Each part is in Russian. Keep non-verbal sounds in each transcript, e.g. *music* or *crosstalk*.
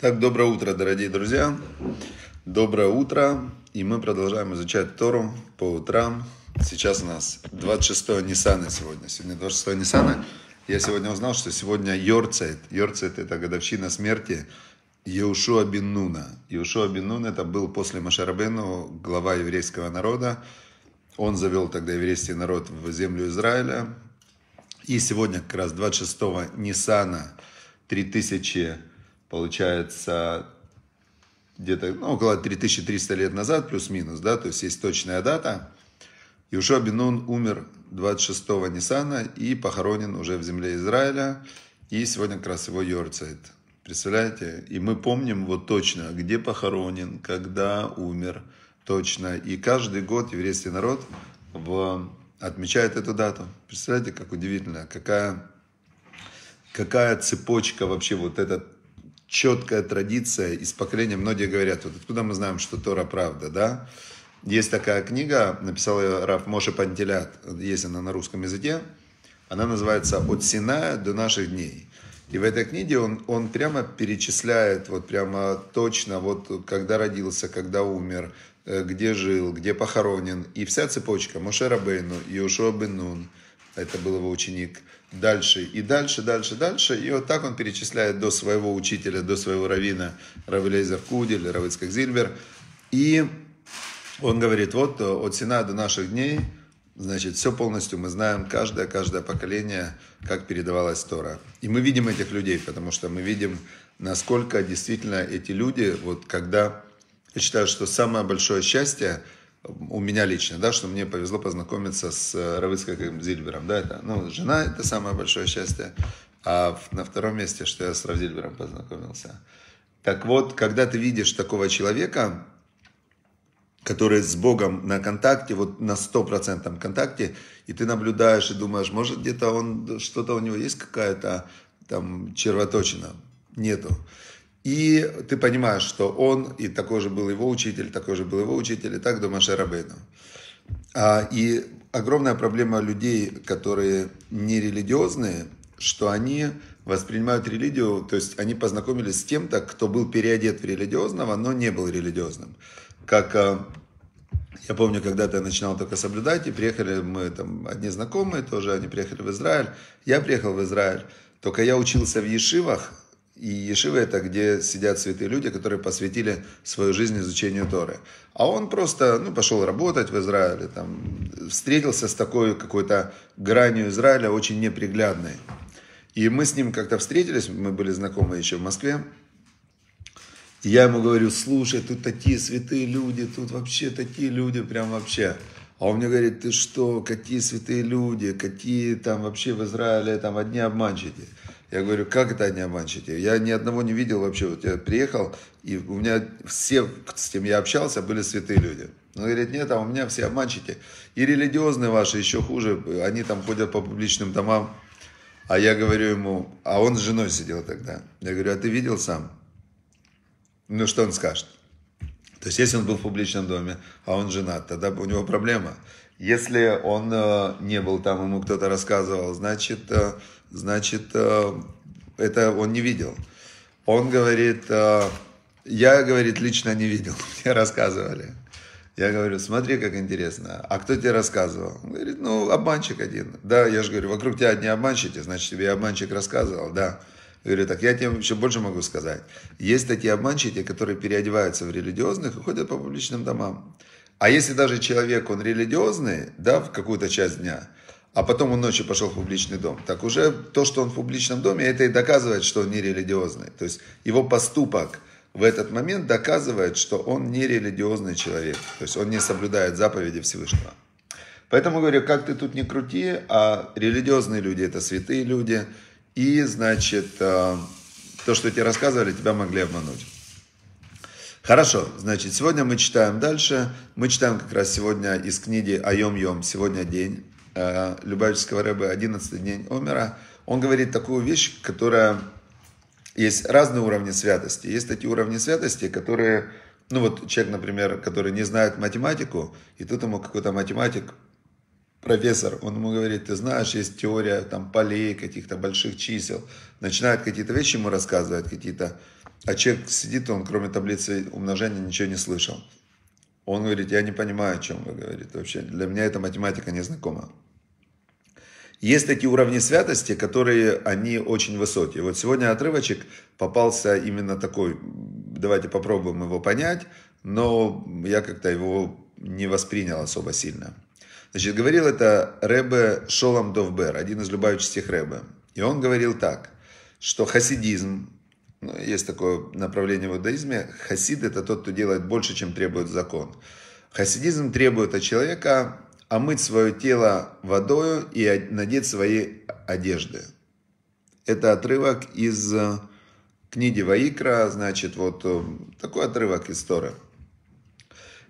Так, доброе утро, дорогие друзья. Доброе утро. И мы продолжаем изучать Тору по утрам. Сейчас у нас 26 Ниссана сегодня. Сегодня 26 Ниссана. Я сегодня узнал, что сегодня Йорцайт. Йорцайт – это годовщина смерти Иешуа бен Нуна. Иешуа бен Нун – это был после Машарабену глава еврейского народа. Он завел тогда еврейский народ в землю Израиля. И сегодня как раз 26 Ниссана 3000 получается, где-то ну, около 3300 лет назад, плюс-минус, да, то есть есть точная дата. Юшо Бинун умер 26-го Ниссана и похоронен уже в земле Израиля, и сегодня как раз его Йорцайт. Представляете? И мы помним вот точно, где похоронен, когда умер, точно. И каждый год еврейский народ в... отмечает эту дату. Представляете, как удивительно, какая, какая цепочка вообще вот этот четкая традиция из поколения. Многие говорят, вот откуда мы знаем, что Тора правда, да? Есть такая книга, написал ее Раф Моше Пантелят, есть она на русском языке. Она называется «От Синая до наших дней». И в этой книге он, он прямо перечисляет, вот прямо точно, вот когда родился, когда умер, э, где жил, где похоронен. И вся цепочка Моше Рабейну, Йошуа Бенун, это был его ученик, дальше и дальше, дальше, дальше. И вот так он перечисляет до своего учителя, до своего равина Равелезер Кудель, Равицкак Зильбер. И он говорит, вот э, от Сина до наших дней, значит, все полностью мы знаем, каждое, каждое поколение, как передавалась Тора. И мы видим этих людей, потому что мы видим, насколько действительно эти люди, вот когда, я считаю, что самое большое счастье – у меня лично, да, что мне повезло познакомиться с э, Равыцкаком Зильбером, да, это, ну, жена, это самое большое счастье, а на втором месте, что я с Равзильбером познакомился. Так вот, когда ты видишь такого человека, который с Богом на контакте, вот на стопроцентном контакте, и ты наблюдаешь и думаешь, может где-то он, что-то у него есть какая-то там червоточина, нету. И ты понимаешь, что он, и такой же был его учитель, такой же был его учитель, и так до Маше Рабейну. А, и огромная проблема людей, которые не религиозные, что они воспринимают религию, то есть они познакомились с кем-то, кто был переодет в религиозного, но не был религиозным. Как а, я помню, когда-то я начинал только соблюдать, и приехали мы там, одни знакомые тоже, они приехали в Израиль, я приехал в Израиль, только я учился в Ешивах, и Ешива – это где сидят святые люди, которые посвятили свою жизнь изучению Торы. А он просто ну, пошел работать в Израиле, там, встретился с такой какой-то гранью Израиля, очень неприглядной. И мы с ним как-то встретились, мы были знакомы еще в Москве. И я ему говорю, слушай, тут такие святые люди, тут вообще такие люди, прям вообще. А он мне говорит, ты что, какие святые люди, какие там вообще в Израиле там одни обманщики. Я говорю, как это они обманщики? Я ни одного не видел вообще. Вот я приехал, и у меня все, с кем я общался, были святые люди. Ну, говорит, нет, а у меня все обманщики. И религиозные ваши еще хуже. Они там ходят по публичным домам. А я говорю ему, а он с женой сидел тогда. Я говорю, а ты видел сам? Ну, что он скажет? То есть, если он был в публичном доме, а он женат, тогда у него проблема. Если он э, не был там, ему кто-то рассказывал, значит, э, значит, э, это он не видел. Он говорит, э, я, говорит, лично не видел, *laughs* мне рассказывали. Я говорю, смотри, как интересно. А кто тебе рассказывал? Он говорит, ну, обманщик один. Да, я же говорю, вокруг тебя одни обманщики, значит, тебе обманщик рассказывал, да. Я говорю, так я тебе еще больше могу сказать. Есть такие обманщики, которые переодеваются в религиозных и ходят по публичным домам. А если даже человек, он религиозный, да, в какую-то часть дня, а потом он ночью пошел в публичный дом, так уже то, что он в публичном доме, это и доказывает, что он не религиозный. То есть его поступок в этот момент доказывает, что он не религиозный человек. То есть он не соблюдает заповеди Всевышнего. Поэтому говорю, как ты тут не крути, а религиозные люди это святые люди. И, значит, э, то, что тебе рассказывали, тебя могли обмануть. Хорошо, значит, сегодня мы читаем дальше. Мы читаем как раз сегодня из книги «Айом Йом», сегодня день э, Любавического рыбы, 11 день Омера. Он говорит такую вещь, которая... Есть разные уровни святости. Есть такие уровни святости, которые... Ну вот человек, например, который не знает математику, и тут ему какой-то математик, профессор, он ему говорит, ты знаешь, есть теория там полей, каких-то больших чисел. Начинает какие-то вещи ему рассказывать, какие-то а человек сидит, он кроме таблицы умножения ничего не слышал. Он говорит, я не понимаю, о чем вы говорите вообще. Для меня эта математика незнакома. Есть такие уровни святости, которые они очень высокие. Вот сегодня отрывочек попался именно такой. Давайте попробуем его понять, но я как-то его не воспринял особо сильно. Значит, говорил это Ребе Шолом Довбер, один из любавичских Ребе. И он говорил так, что хасидизм, ну, есть такое направление в иудаизме. Хасид – это тот, кто делает больше, чем требует закон. Хасидизм требует от человека омыть свое тело водою и надеть свои одежды. Это отрывок из э, книги Ваикра, значит, вот э, такой отрывок из Торы.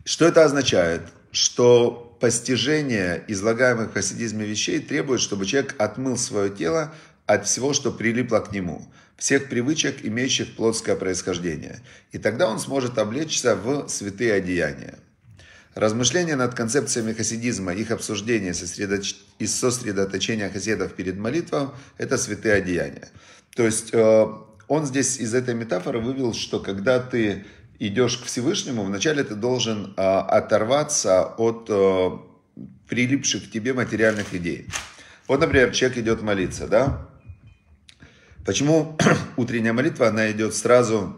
Что это означает? Что постижение излагаемых в хасидизме вещей требует, чтобы человек отмыл свое тело от всего, что прилипло к нему всех привычек, имеющих плотское происхождение, и тогда он сможет облечься в святые одеяния. Размышления над концепциями хасидизма, их обсуждение и сосредоточение хасидов перед молитвой – это святые одеяния. То есть э, он здесь из этой метафоры вывел, что когда ты идешь к Всевышнему, вначале ты должен э, оторваться от э, прилипших к тебе материальных идей. Вот, например, человек идет молиться, да? Почему *clears throat* утренняя молитва, она идет сразу,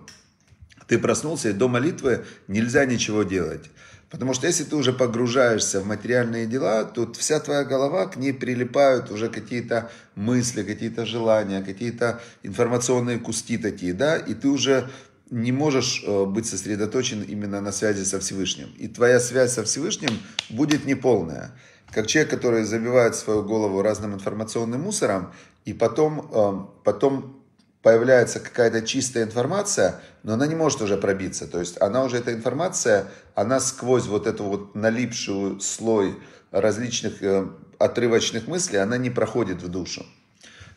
ты проснулся, и до молитвы нельзя ничего делать. Потому что если ты уже погружаешься в материальные дела, то вся твоя голова, к ней прилипают уже какие-то мысли, какие-то желания, какие-то информационные куски такие, да, и ты уже не можешь э, быть сосредоточен именно на связи со Всевышним. И твоя связь со Всевышним будет неполная. Как человек, который забивает свою голову разным информационным мусором, и потом, эм, потом появляется какая-то чистая информация, но она не может уже пробиться. То есть она уже, эта информация, она сквозь вот эту вот налипшую слой различных э, отрывочных мыслей, она не проходит в душу.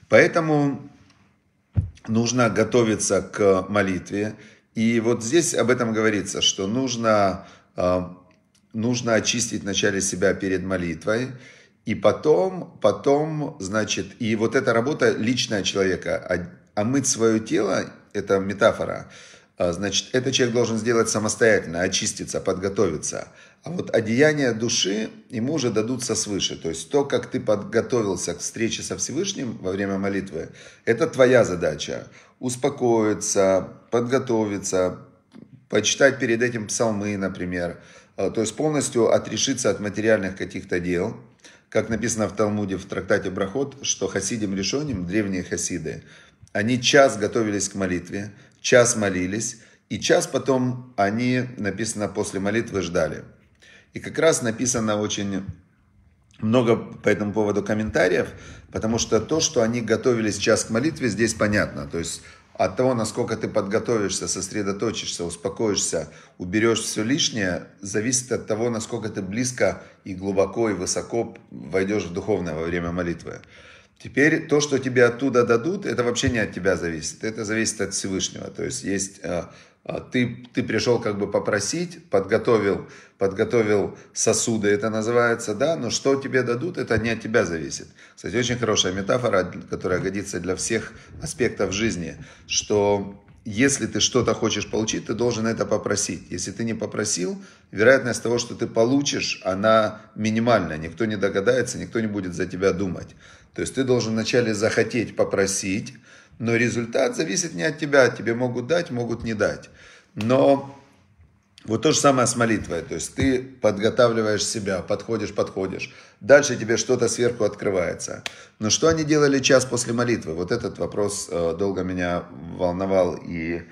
Поэтому нужно готовиться к молитве. И вот здесь об этом говорится, что нужно, э, нужно очистить вначале себя перед молитвой. И потом, потом, значит, и вот эта работа личная человека, омыть а, а свое тело, это метафора, а, значит, это человек должен сделать самостоятельно, очиститься, подготовиться. А вот одеяние души ему уже дадутся свыше. То есть то, как ты подготовился к встрече со Всевышним во время молитвы, это твоя задача. Успокоиться, подготовиться, почитать перед этим псалмы, например. То есть полностью отрешиться от материальных каких-то дел – как написано в Талмуде в трактате Брахот, что хасидим решоним, древние хасиды, они час готовились к молитве, час молились, и час потом они, написано, после молитвы ждали. И как раз написано очень много по этому поводу комментариев, потому что то, что они готовились час к молитве, здесь понятно. То есть от того, насколько ты подготовишься, сосредоточишься, успокоишься, уберешь все лишнее, зависит от того, насколько ты близко и глубоко и высоко войдешь в духовное во время молитвы. Теперь то, что тебе оттуда дадут, это вообще не от тебя зависит, это зависит от Всевышнего. То есть есть э, э, ты, ты пришел как бы попросить, подготовил, подготовил сосуды, это называется, да, но что тебе дадут, это не от тебя зависит. Кстати, очень хорошая метафора, которая годится для всех аспектов жизни, что если ты что-то хочешь получить, ты должен это попросить. Если ты не попросил, вероятность того, что ты получишь, она минимальная. Никто не догадается, никто не будет за тебя думать. То есть ты должен вначале захотеть попросить, но результат зависит не от тебя. Тебе могут дать, могут не дать. Но вот то же самое с молитвой. То есть ты подготавливаешь себя, подходишь, подходишь. Дальше тебе что-то сверху открывается. Но что они делали час после молитвы? Вот этот вопрос э, долго меня волновал и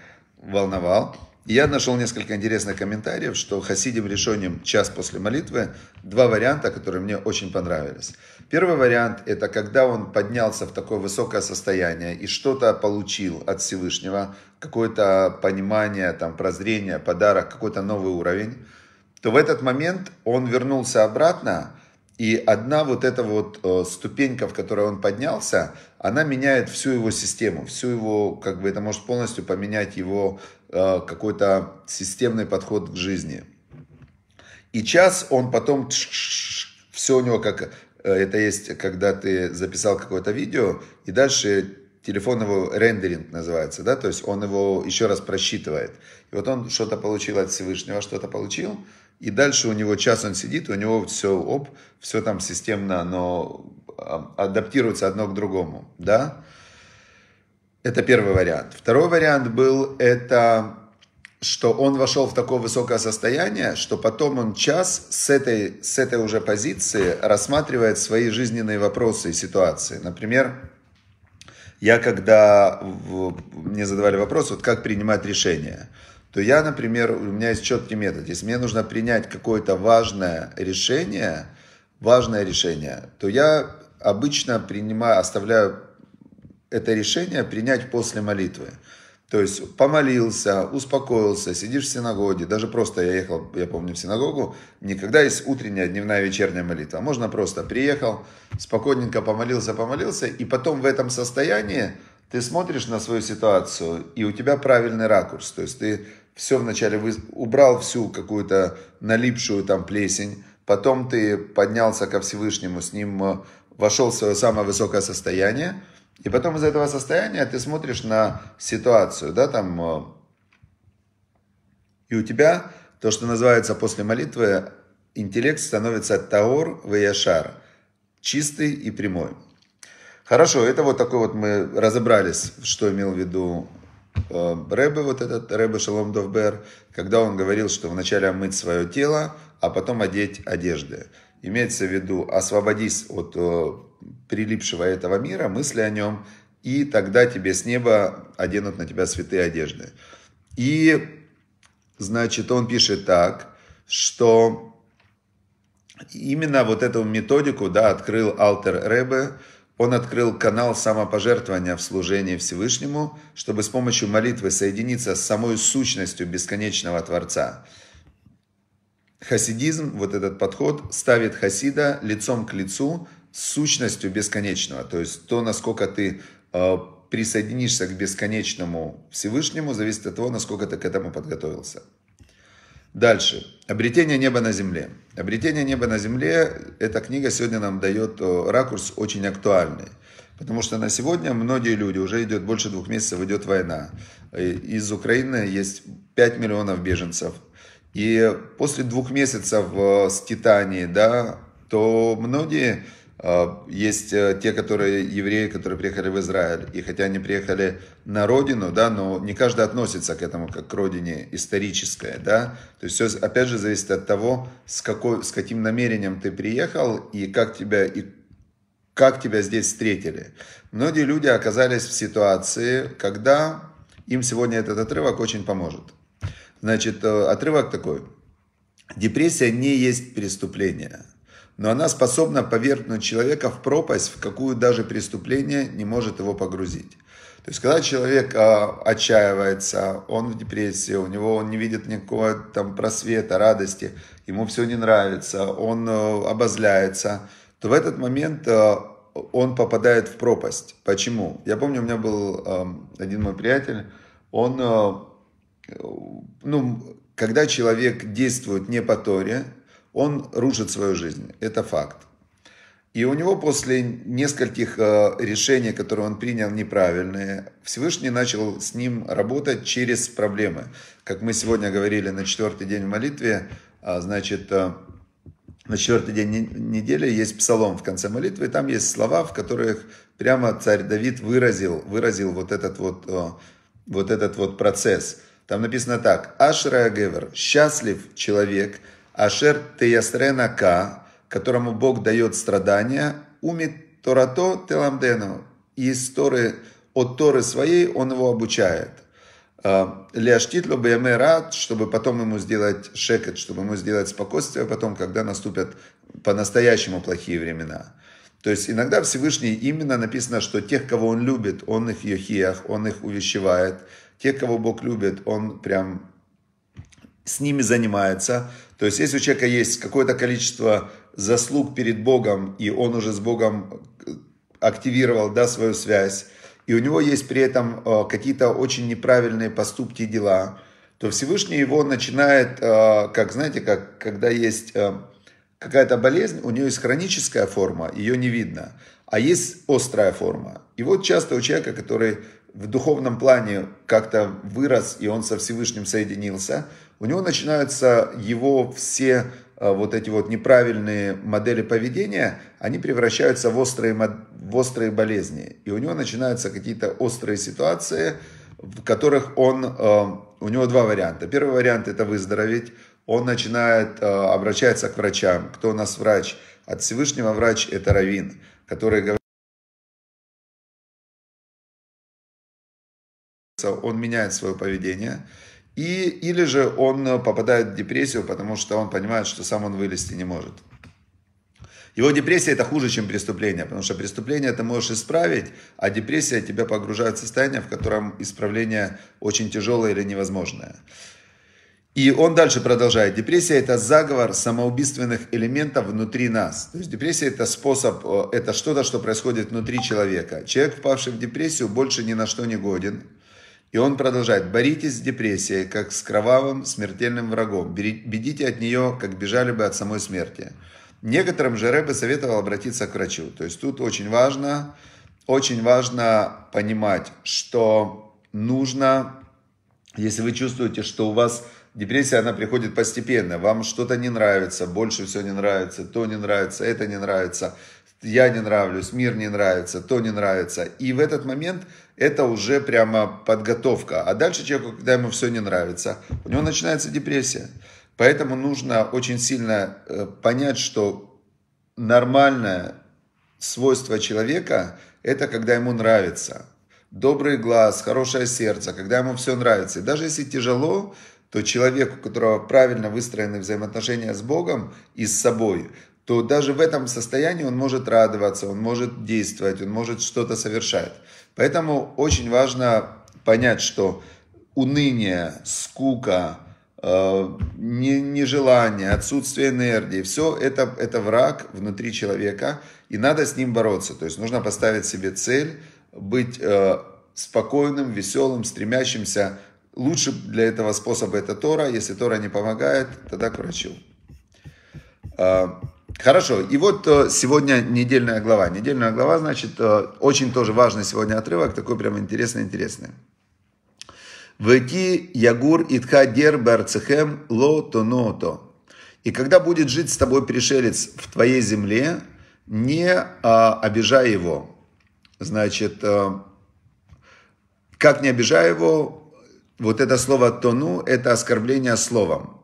волновал. Я нашел несколько интересных комментариев, что Хасидим решением час после молитвы два варианта, которые мне очень понравились. Первый вариант – это когда он поднялся в такое высокое состояние и что-то получил от Всевышнего, какое-то понимание, там, прозрение, подарок, какой-то новый уровень, то в этот момент он вернулся обратно, и одна вот эта вот э, ступенька, в которой он поднялся, она меняет всю его систему, всю его, как бы это может полностью поменять его Э, какой-то системный подход к жизни. И час он потом, все у него как, э, это есть, когда ты записал какое-то видео, и дальше телефон его рендеринг называется, да, то есть он его еще раз просчитывает. И вот он что-то получил от Всевышнего, что-то получил, и дальше у него час он сидит, у него все, оп, все там системно, но а, адаптируется одно к другому, да. Это первый вариант. Второй вариант был это, что он вошел в такое высокое состояние, что потом он час с этой, с этой уже позиции рассматривает свои жизненные вопросы и ситуации. Например, я когда в, мне задавали вопрос, вот как принимать решения, то я, например, у меня есть четкий метод. Если мне нужно принять какое-то важное решение, важное решение, то я обычно принимаю, оставляю это решение принять после молитвы. То есть помолился, успокоился, сидишь в синагоге, даже просто я ехал, я помню, в синагогу, никогда есть утренняя, дневная, вечерняя молитва. Можно просто приехал, спокойненько помолился, помолился, и потом в этом состоянии ты смотришь на свою ситуацию, и у тебя правильный ракурс. То есть ты все вначале убрал всю какую-то налипшую там плесень, потом ты поднялся ко Всевышнему, с ним э, вошел в свое самое высокое состояние – и потом из этого состояния ты смотришь на ситуацию, да, там, э, и у тебя то, что называется после молитвы, интеллект становится таур ваяшар, чистый и прямой. Хорошо, это вот такой вот мы разобрались, что имел в виду э, Рэбе, вот этот Рэбе Шалом Довбер, когда он говорил, что вначале омыть свое тело, а потом одеть одежды. Имеется в виду, освободись от э, прилипшего этого мира, мысли о нем, и тогда тебе с неба оденут на тебя святые одежды. И, значит, он пишет так, что именно вот эту методику, да, открыл Алтер Ребе, он открыл канал самопожертвования в служении Всевышнему, чтобы с помощью молитвы соединиться с самой сущностью бесконечного Творца. Хасидизм, вот этот подход, ставит хасида лицом к лицу сущностью бесконечного. То есть то, насколько ты э, присоединишься к бесконечному Всевышнему, зависит от того, насколько ты к этому подготовился. Дальше. Обретение неба на земле. Обретение неба на земле, эта книга сегодня нам дает э, ракурс очень актуальный. Потому что на сегодня многие люди, уже идет больше двух месяцев, идет война. Из Украины есть 5 миллионов беженцев. И после двух месяцев э, с Титании, да, то многие Э, есть э, те, которые евреи, которые приехали в Израиль. И хотя они приехали на родину, да, но не каждый относится к этому как к родине исторической, да. То есть все, опять же, зависит от того, с, какой, с каким намерением ты приехал и как тебя, и как тебя здесь встретили. Многие люди оказались в ситуации, когда им сегодня этот отрывок очень поможет. Значит, э, отрывок такой. Депрессия не есть преступление но она способна повергнуть человека в пропасть, в какую даже преступление не может его погрузить. То есть, когда человек э, отчаивается, он в депрессии, у него он не видит никакого там просвета, радости, ему все не нравится, он э, обозляется, то в этот момент э, он попадает в пропасть. Почему? Я помню, у меня был э, один мой приятель, он, э, ну, когда человек действует не по Торе, он рушит свою жизнь. Это факт. И у него после нескольких э, решений, которые он принял неправильные, Всевышний начал с ним работать через проблемы. Как мы сегодня говорили на четвертый день в молитве, а, значит, э, на четвертый день недели есть псалом в конце молитвы, там есть слова, в которых прямо царь Давид выразил, выразил вот этот вот, э, вот этот вот процесс. Там написано так, «Ашра Гевер, счастлив человек, Ашер Теясренака, которому Бог дает страдания, умит Торато Теламдену, и из Торы, от Торы своей он его обучает. А, Ляштитло рад, чтобы потом ему сделать шекет, чтобы ему сделать спокойствие потом, когда наступят по-настоящему плохие времена. То есть иногда Всевышний именно написано, что тех, кого он любит, он их йохиях, он их увещевает. Тех, кого Бог любит, он прям с ними занимается. То есть, если у человека есть какое-то количество заслуг перед Богом, и он уже с Богом э, активировал да, свою связь, и у него есть при этом э, какие-то очень неправильные поступки и дела, то Всевышний его начинает, э, как знаете, как, когда есть какая-то болезнь, у нее есть хроническая форма, ее не видно, а есть острая форма. И вот часто у человека, который в духовном плане как-то вырос, и он со Всевышним соединился, у него начинаются его все э, вот эти вот неправильные модели поведения, они превращаются в острые, в острые болезни. И у него начинаются какие-то острые ситуации, в которых он, э, у него два варианта. Первый вариант это выздороветь, он начинает, э, обращаться к врачам. Кто у нас врач? От Всевышнего врач это Равин, который говорит, он меняет свое поведение. И, или же он э, попадает в депрессию, потому что он понимает, что сам он вылезти не может. Его депрессия это хуже, чем преступление, потому что преступление ты можешь исправить, а депрессия тебя погружает в состояние, в котором исправление очень тяжелое или невозможное. И он дальше продолжает. Депрессия – это заговор самоубийственных элементов внутри нас. То есть депрессия – это способ, э, это что-то, что происходит внутри человека. Человек, впавший в депрессию, больше ни на что не годен. И он продолжает. «Боритесь с депрессией, как с кровавым смертельным врагом. Бедите от нее, как бежали бы от самой смерти». Некоторым же Рэбе советовал обратиться к врачу. То есть тут очень важно, очень важно понимать, что нужно, если вы чувствуете, что у вас депрессия, она приходит постепенно, вам что-то не нравится, больше все не нравится, то не нравится, это не нравится – я не нравлюсь, мир не нравится, то не нравится. И в этот момент это уже прямо подготовка. А дальше человеку, когда ему все не нравится, у него начинается депрессия. Поэтому нужно очень сильно э, понять, что нормальное свойство человека – это когда ему нравится. Добрый глаз, хорошее сердце, когда ему все нравится. И даже если тяжело, то человек, у которого правильно выстроены взаимоотношения с Богом и с собой, то даже в этом состоянии он может радоваться, он может действовать, он может что-то совершать. Поэтому очень важно понять, что уныние, скука, э, нежелание, отсутствие энергии, все это, это враг внутри человека, и надо с ним бороться. То есть нужно поставить себе цель быть э, спокойным, веселым, стремящимся. Лучше для этого способа это Тора. Если Тора не помогает, тогда к врачу. Э, Хорошо, и вот э, сегодня недельная глава. Недельная глава, значит, э, очень тоже важный сегодня отрывок, такой прям интересный-интересный. «Веки ягур итхадер барцехем ло тоното». И когда будет жить с тобой пришелец в твоей земле, не а, обижай его. Значит, как не обижай его, вот это слово «тону» – это оскорбление словом.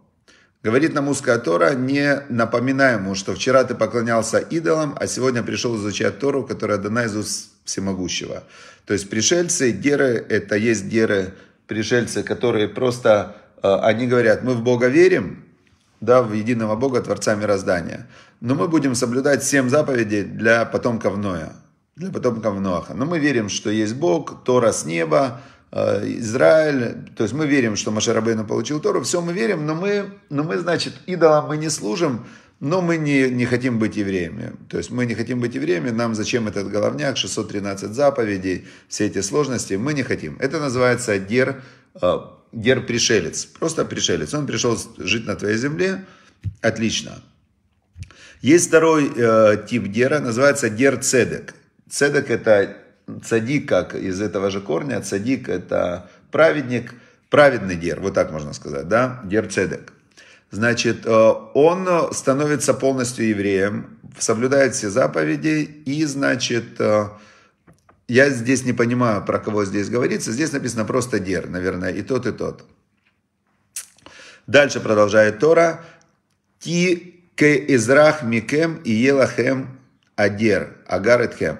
Говорит нам узкая Тора, не напоминая ему, что вчера ты поклонялся идолам, а сегодня пришел изучать Тору, которая дана из уст всемогущего. То есть пришельцы, деры, это есть деры пришельцы, которые просто, э, они говорят, мы в Бога верим, да, в единого Бога, Творца мироздания. Но мы будем соблюдать семь заповедей для потомков Ноя, для потомков Ноаха. Но мы верим, что есть Бог, Тора с неба, Э, Израиль, то есть мы верим, что Машарабейну получил Тору, все мы верим, но мы, но мы, значит, идолам мы не служим, но мы не, не хотим быть евреями. То есть мы не хотим быть евреями, нам зачем этот головняк, 613 заповедей, все эти сложности, мы не хотим. Это называется гер, э, гер пришелец, просто пришелец. Он пришел жить на твоей земле, отлично. Есть второй э, тип гера, называется гер цедек. Цедек это Цадик, как из этого же корня, цадик – это праведник, праведный дер, вот так можно сказать, да, дер цедек. Значит, э, он становится полностью евреем, соблюдает все заповеди и, значит, э, я здесь не понимаю, про кого здесь говорится. Здесь написано просто дер, наверное, и тот, и тот. Дальше продолжает Тора. Ти к израх микем и елахем адер, агарет хем.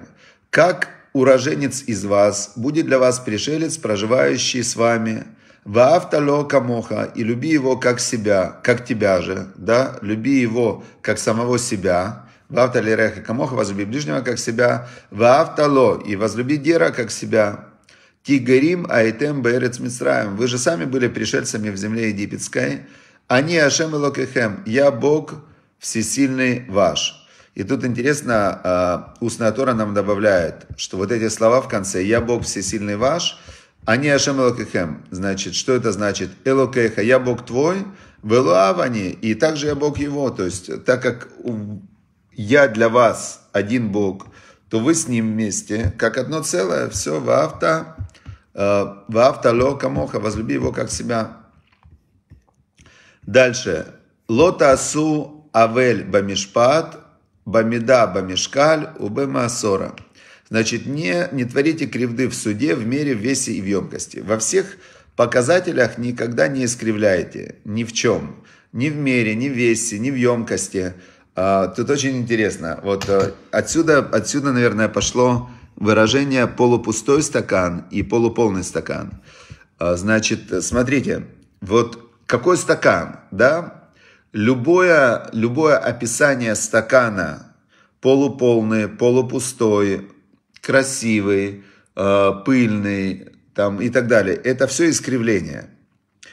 Как уроженец из вас, будет для вас пришелец, проживающий с вами. Ваавтало камоха, и люби его как себя, как тебя же, да, люби его как самого себя. Ваавтали реха камоха, возлюби ближнего как себя. Ваавтало, и возлюби дера как себя. Тигарим айтем бэрец митсраем. Вы же сами были пришельцами в земле египетской. Они ашем и локехем. Я Бог всесильный ваш. И тут интересно, а, устная Тора нам добавляет, что вот эти слова в конце «Я Бог всесильный ваш», они а не Ашем Элокехем. Значит, что это значит? Элокеха, я Бог твой, Велуавани, и также я Бог его. То есть, так как я для вас один Бог, то вы с ним вместе, как одно целое, все, в ваавта, ваавта ло камоха, возлюби его как себя. Дальше. Лота асу авель бамишпат, Бамида Бамишкаль Убемасора. Значит, не, не творите кривды в суде, в мере, в весе и в емкости. Во всех показателях никогда не искривляйте, ни в чем. Ни в мере, ни в весе, ни в емкости. А, тут очень интересно. Вот э, отсюда, отсюда, наверное, пошло выражение полупустой стакан и полуполный стакан. А, значит, э, смотрите, вот какой стакан, да, любое, любое описание стакана полуполный, полупустой, красивый, э, пыльный там, и так далее, это все искривление.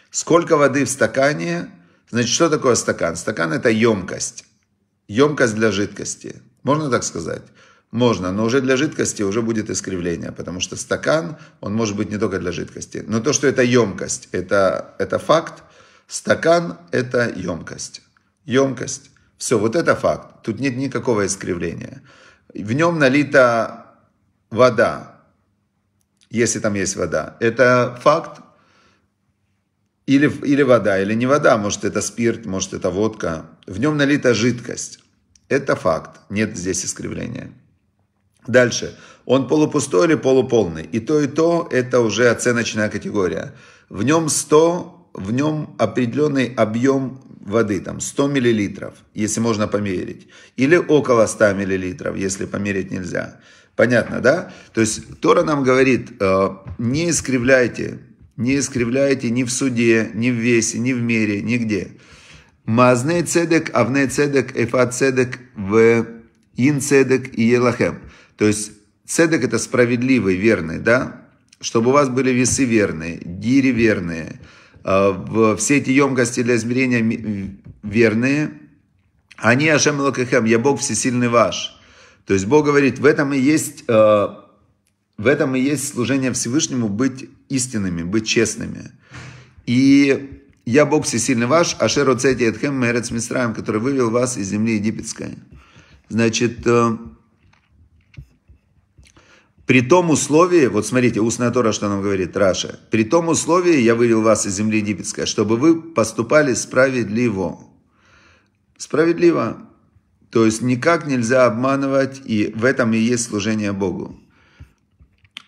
Сколько воды в стакане, значит, что такое стакан? Стакан это емкость, емкость для жидкости, можно так сказать? Можно, но уже для жидкости уже будет искривление, потому что стакан, он может быть не только для жидкости. Но то, что это емкость, это, это факт, Стакан – это емкость. Емкость. Все, вот это факт. Тут нет никакого искривления. В нем налита вода, если там есть вода. Это факт. Или, или вода, или не вода. Может, это спирт, может, это водка. В нем налита жидкость. Это факт. Нет здесь искривления. Дальше. Он полупустой или полуполный? И то, и то – это уже оценочная категория. В нем 100 в нем определенный объем воды, там 100 мл, если можно померить, или около 100 мл, если померить нельзя. Понятно, да? То есть Тора нам говорит, э, не искривляйте, не искривляйте ни в суде, ни в весе, ни в мере, нигде. Мазней цедек, авней цедек, эфа цедек, в ин цедек и елахем. То есть цедек это справедливый, верный, да? Чтобы у вас были весы верные, гири верные – Э, все эти емкости для измерения верные. Они Ашем Лакахем, я Бог всесильный ваш. То есть Бог говорит, в этом и есть, э, в этом и есть служение Всевышнему, быть истинными, быть честными. И я Бог всесильный ваш, Ашер Оцети Эдхем Мерец Мисраем, который вывел вас из земли египетской. Значит, э, при том условии, вот смотрите, устная Тора, что нам говорит Раша, при том условии я вывел вас из земли египетской, чтобы вы поступали справедливо. Справедливо. То есть никак нельзя обманывать, и в этом и есть служение Богу.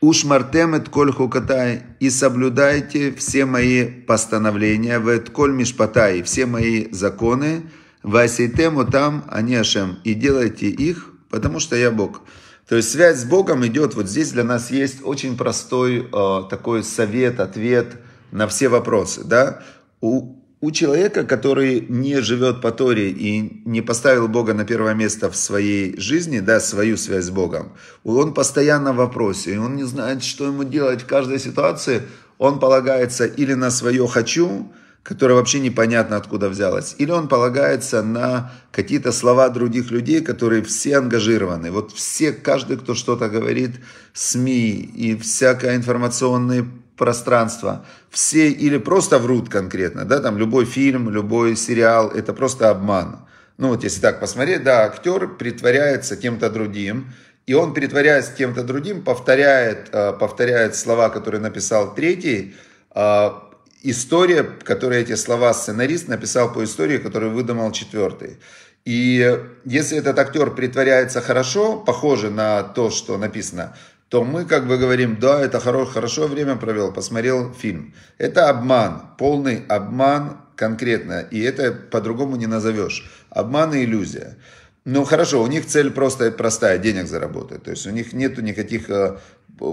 Ушмартемет коль хукатай, и соблюдайте все мои постановления, вет коль мишпатай, все мои законы, васейтему там, анешем и делайте их, потому что я Бог. То есть связь с Богом идет, вот здесь для нас есть очень простой э, такой совет, ответ на все вопросы, да. У, у человека, который не живет по Торе и не поставил Бога на первое место в своей жизни, да, свою связь с Богом, он постоянно в вопросе, и он не знает, что ему делать в каждой ситуации, он полагается или на свое «хочу», которая вообще непонятно откуда взялась. Или он полагается на какие-то слова других людей, которые все ангажированы. Вот все, каждый, кто что-то говорит, СМИ и всякое информационное пространство, все или просто врут конкретно, да, там любой фильм, любой сериал, это просто обман. Ну вот если так посмотреть, да, актер притворяется кем-то другим, и он, притворяясь кем-то другим, повторяет, э, повторяет слова, которые написал третий, а, история, которая эти слова сценарист написал по истории, которую выдумал четвертый. И если этот актер притворяется хорошо, похоже на то, что написано, то мы как бы говорим, да, это хорошо, хорошо время провел, посмотрел фильм. Это обман, полный обман конкретно, и это по-другому не назовешь. Обман и иллюзия. Ну хорошо, у них цель просто простая, денег заработать. То есть у них нет никаких э,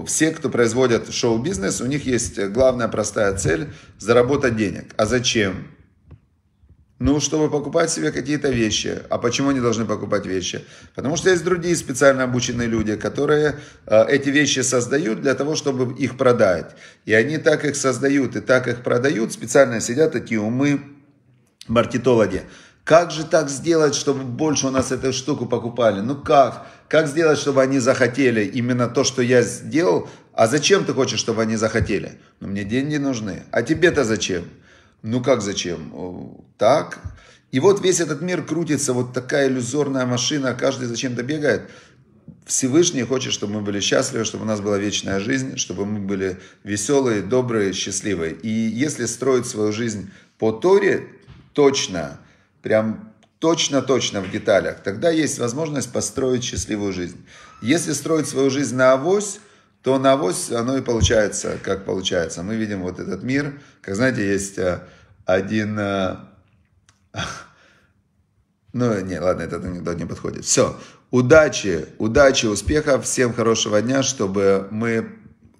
все, кто производят шоу-бизнес, у них есть э, главная простая цель – заработать денег. А зачем? Ну, чтобы покупать себе какие-то вещи. А почему они должны покупать вещи? Потому что есть другие специально обученные люди, которые э, эти вещи создают для того, чтобы их продать. И они так их создают и так их продают. Специально сидят такие умы, маркетологи. Как же так сделать, чтобы больше у нас эту штуку покупали? Ну как? Как сделать, чтобы они захотели именно то, что я сделал? А зачем ты хочешь, чтобы они захотели? Ну мне деньги нужны. А тебе-то зачем? Ну как зачем? Так. И вот весь этот мир крутится, вот такая иллюзорная машина, каждый зачем-то бегает. Всевышний хочет, чтобы мы были счастливы, чтобы у нас была вечная жизнь, чтобы мы были веселые, добрые, счастливые. И если строить свою жизнь по Торе, точно – прям точно-точно в деталях, тогда есть возможность построить счастливую жизнь. Если строить свою жизнь на авось, то на авось оно и получается, как получается. Мы видим вот этот мир, как знаете, есть э, один... Э, *laughs* ну, не, ладно, этот анекдот не подходит. Все. Удачи, удачи, успехов, всем хорошего дня, чтобы мы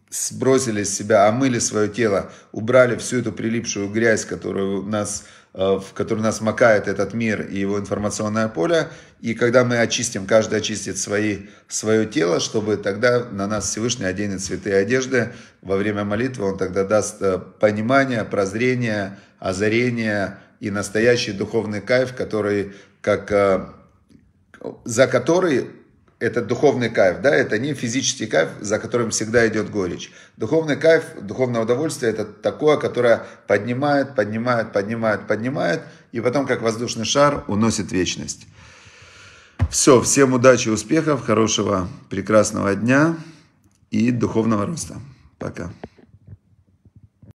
сбросили с себя, омыли свое тело, убрали всю эту прилипшую грязь, которую у нас Э, в который нас макает этот мир и его информационное поле. И когда мы очистим, каждый очистит свои, свое тело, чтобы тогда на нас Всевышний оденет святые одежды. Во время молитвы он тогда даст э, понимание, прозрение, озарение и настоящий духовный кайф, который, как, э, за который это духовный кайф, да, это не физический кайф, за которым всегда идет горечь. Духовный кайф, духовное удовольствие – это такое, которое поднимает, поднимает, поднимает, поднимает, и потом, как воздушный шар, уносит вечность. Все, всем удачи, успехов, хорошего, прекрасного дня и духовного роста. Пока.